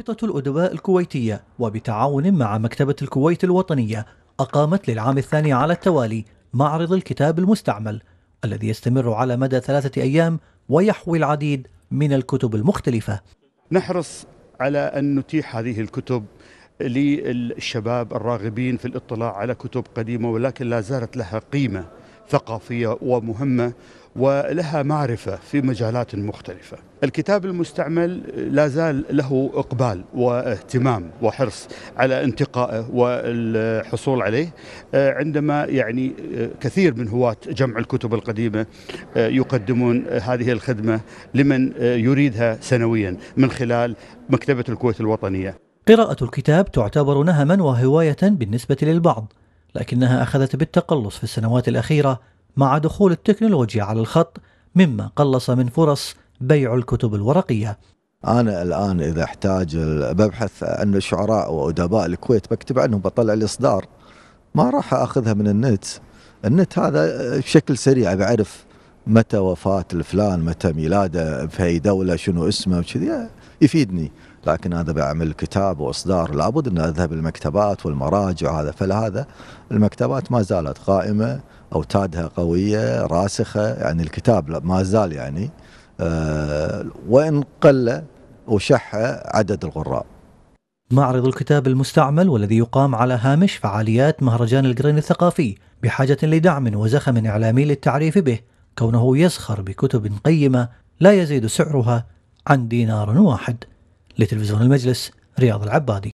رابطة الأدباء الكويتية وبتعاون مع مكتبة الكويت الوطنية أقامت للعام الثاني على التوالي معرض الكتاب المستعمل الذي يستمر على مدى ثلاثة أيام ويحوي العديد من الكتب المختلفة نحرص على أن نتيح هذه الكتب للشباب الراغبين في الاطلاع على كتب قديمة ولكن لا زالت لها قيمة ثقافية ومهمة ولها معرفة في مجالات مختلفة الكتاب المستعمل لا زال له إقبال واهتمام وحرص على انتقائه والحصول عليه آه، عندما يعني آه، كثير من هواة جمع الكتب القديمة آه، يقدمون هذه الخدمة لمن يريدها سنويا من خلال مكتبة الكويت الوطنية قراءة الكتاب تعتبر نهما وهواية بالنسبة للبعض لكنها أخذت بالتقلص في السنوات الأخيرة مع دخول التكنولوجيا على الخط مما قلص من فرص بيع الكتب الورقية أنا الآن إذا احتاج ببحث عن الشعراء وأدباء الكويت بكتب عنهم بطلع الإصدار ما راح أخذها من النت النت هذا بشكل سريع بعرف متى وفاة الفلان متى ميلاده في أي دولة شنو اسمه وكذي يفيدني لكن هذا بعمل كتاب واصدار لابد ان اذهب المكتبات والمراجع هذا فلهذا المكتبات ما زالت قائمه اوتادها قويه راسخه يعني الكتاب ما زال يعني أه وان قل وشح عدد القراء. معرض الكتاب المستعمل والذي يقام على هامش فعاليات مهرجان القرين الثقافي بحاجه لدعم وزخم اعلامي للتعريف به كونه يسخر بكتب قيمة لا يزيد سعرها عن دينار واحد لتلفزيون المجلس رياض العبادي